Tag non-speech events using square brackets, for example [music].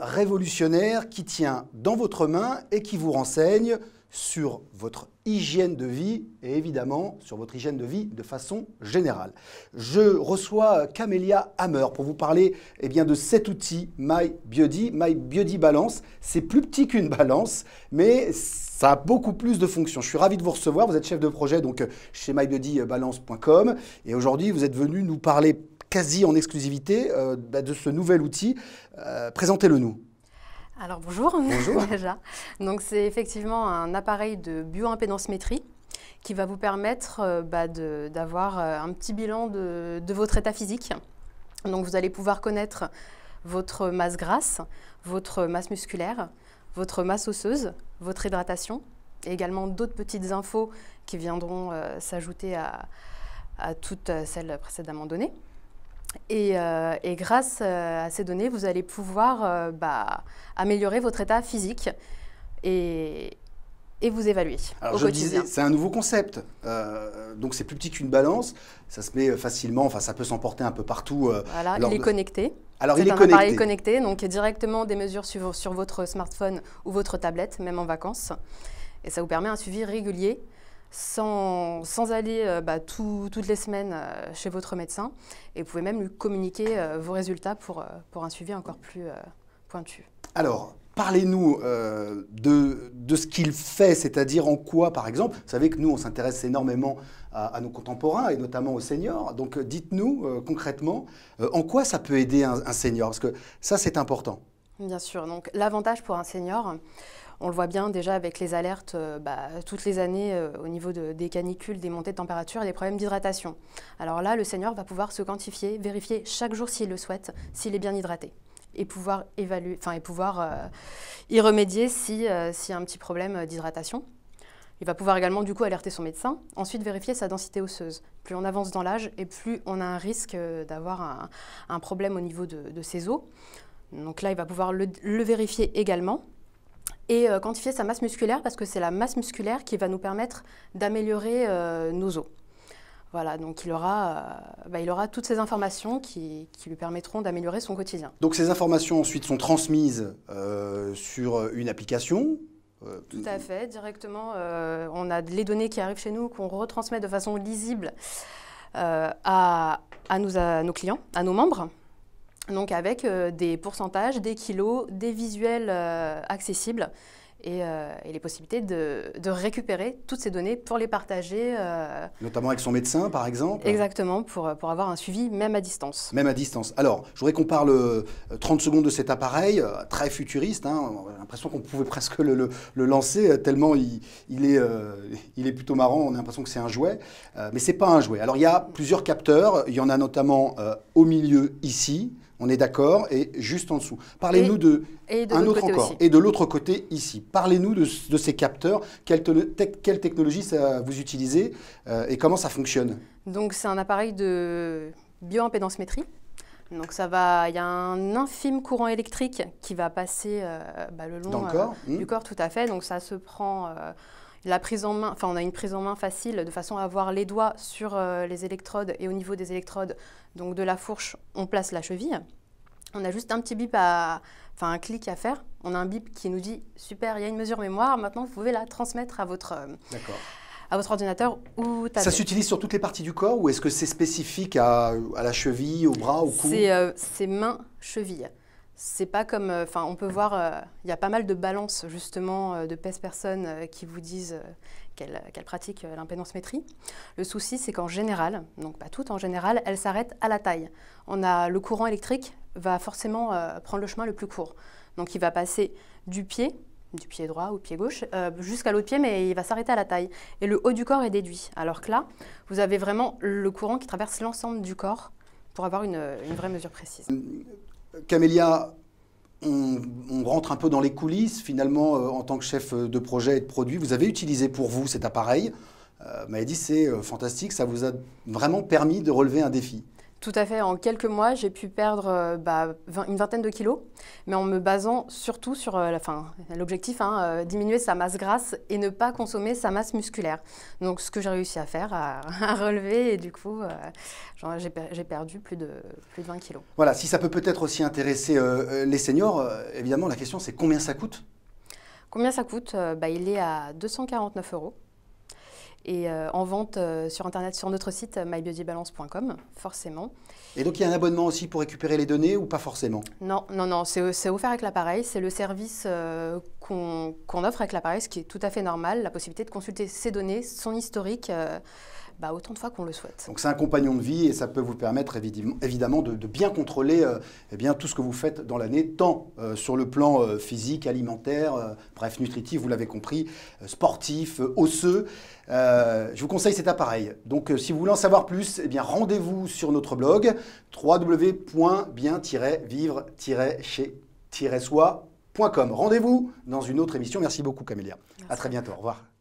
révolutionnaire qui tient dans votre main et qui vous renseigne sur votre hygiène de vie et évidemment sur votre hygiène de vie de façon générale. Je reçois Camélia Hammer pour vous parler eh bien, de cet outil My Beauty, Balance. C'est plus petit qu'une balance, mais ça a beaucoup plus de fonctions. Je suis ravi de vous recevoir. Vous êtes chef de projet donc chez mybeautybalance.com et aujourd'hui vous êtes venu nous parler quasi en exclusivité euh, bah, de ce nouvel outil. Euh, présentez-le nous. Alors bonjour, bonjour. [laughs] déjà. Donc c'est effectivement un appareil de métrie qui va vous permettre euh, bah, d'avoir un petit bilan de, votre état physique. Donc vous allez pouvoir connaître votre masse grasse, votre masse musculaire, votre masse osseuse, votre hydratation, et également d'autres petites infos qui viendront s'ajouter à, à toutes celles précédemment données. Euh, et, grâce euh, à ces données, vous allez pouvoir euh, bah, améliorer votre état physique et, vous évaluer. Alors je c'est un nouveau concept. donc c'est plus petit qu'une balance. Ça se met facilement, enfin ça peut s'emporter un peu partout. voilà, il est connecté. Alors il est un appareil connecté, donc directement des mesures sur votre smartphone ou votre tablette, même en vacances. Et ça vous permet un suivi régulier sans, sans aller euh, bah, toutes les semaines euh, chez votre médecin. Et vous pouvez même lui communiquer euh, vos résultats pour, pour un suivi encore plus pointu. Alors, Parlez-nous de, de, ce qu'il fait, c'est-à-dire en quoi, par exemple. Vous savez que nous, on s'intéresse énormément à, nos contemporains et notamment aux seniors. Donc, dites-nous concrètement en quoi ça peut aider un senior, parce que ça, c'est important. Bien sûr. Donc l'avantage pour un senior, on le voit bien déjà avec les alertes euh, bah, toutes les années euh, au niveau des canicules, des montées de température et des problèmes d'hydratation. Alors là, le senior va pouvoir se quantifier, vérifier chaque jour s'il le souhaite, s'il est bien hydraté et pouvoir évaluer, enfin et pouvoir euh, y remédier si s'il y a un petit problème d'hydratation. Il va pouvoir également du coup alerter son médecin, ensuite vérifier sa densité osseuse. Plus on avance dans l'âge et plus on a un risque d'avoir un, problème au niveau de, de ses os. Donc là, il va pouvoir le, vérifier également et euh, quantifier sa masse musculaire parce que c'est la masse musculaire qui va nous permettre d'améliorer euh, nos os. Voilà, donc il aura, euh, bah, toutes ces informations qui, lui permettront d'améliorer son quotidien. Donc ces informations ensuite sont transmises sur une application tout à fait, directement, on a les données qui arrivent chez nous, qu'on retransmet de façon lisible à nos clients, à nos membres donc avec euh, des pourcentages, des kilos, des visuels euh, accessibles. Euh, et, les possibilités de, récupérer toutes ces données pour les partager. Notamment avec son médecin, par exemple Exactement, pour, pour, avoir un suivi même à distance. Même à distance. Alors, je voudrais qu'on parle 30 secondes de cet appareil, très futuriste. Hein. On a l'impression qu'on pouvait presque le, le, lancer, tellement il, il est, il est plutôt marrant. On a l'impression que c'est un jouet, mais ce n'est pas un jouet. Alors, il y a plusieurs capteurs. Il y en a notamment au milieu, ici. On est d'accord, et juste en dessous. Parlez-nous de, un autre Et de l'autre côté, ici. Parlez-nous de, ces capteurs. Quelle, technologie ça, vous utilisez euh, et comment ça fonctionne Donc, c'est un appareil de bio Donc ça va, il y a un infime courant électrique qui va passer euh, bah, le long euh, du hmm. corps, tout à fait. Donc ça se prend la on a une prise en main facile de façon à avoir les doigts sur euh, les électrodes et au niveau des électrodes, donc de la fourche, on place la cheville. On a juste un petit bip à, enfin un clic à faire. On a un bip qui nous dit super, il y a une mesure mémoire. Maintenant, vous pouvez la transmettre à votre. à votre ordinateur ou Ça s'utilise sur toutes les parties du corps ou est-ce que c'est spécifique à, la cheville, au bras, au cou C'est euh, main, cheville c'est pas comme. Euh, enfin, on peut voir, euh, il y a pas mal de balances, justement, euh, de pèse personnes qui vous disent qu'elles pratiquent l'impédance-métrie. Le souci, c'est qu'en général, donc pas toutes en général, elles s'arrêtent à la taille. On a le courant électrique va forcément prendre le chemin le plus court. Donc il va passer du pied, du pied droit au pied gauche, jusqu'à l'autre pied, mais il va s'arrêter à la taille. Et le haut du corps est déduit. Alors que là, vous avez vraiment le courant qui traverse l'ensemble du corps pour avoir une vraie mesure précise. Camélia, on, rentre un peu dans les coulisses. Finalement, euh, en tant que chef euh, de projet et de produit, vous avez utilisé pour vous cet appareil. Euh, dit c'est euh, fantastique. Ça vous a vraiment permis de relever un défi. Tout à fait. En quelques mois, j'ai pu perdre euh, bah, une vingtaine de kilos, mais en me basant surtout sur euh, l'objectif, hein, euh, diminuer sa masse grasse et ne pas consommer sa masse musculaire. Donc, ce que j'ai réussi à faire, à, [laughs] relever, et du coup, j'ai perdu plus de, plus de 20 kilos. Voilà, si ça peut peut-être aussi intéresser les seniors, évidemment, la question c'est combien ça coûte Combien ça coûte bah, Il est à 249 euros et euh, en vente euh, sur Internet, sur notre site euh, mybeautybalance.com, forcément. Et donc il y a un abonnement aussi pour récupérer les données ou pas forcément Non, non, non, c'est offert avec l'appareil, c'est le service qu'on offre avec l'appareil, ce qui est tout à fait normal, la possibilité de consulter ses données, son historique, euh, bah, autant de fois qu'on le souhaite. Donc c'est un compagnon de vie et ça peut vous permettre évidemment de, de bien contrôler euh, eh bien, tout ce que vous faites dans l'année, tant euh, sur le plan physique, alimentaire, bref, nutritif, vous l'avez compris, sportif, osseux. je vous conseille cet appareil. Donc si vous voulez en savoir plus, eh bien rendez-vous sur notre blog www.bien-vivre-chez-soi Rendez-vous dans une autre émission. Merci beaucoup, Camélia. A À très bientôt. Au revoir.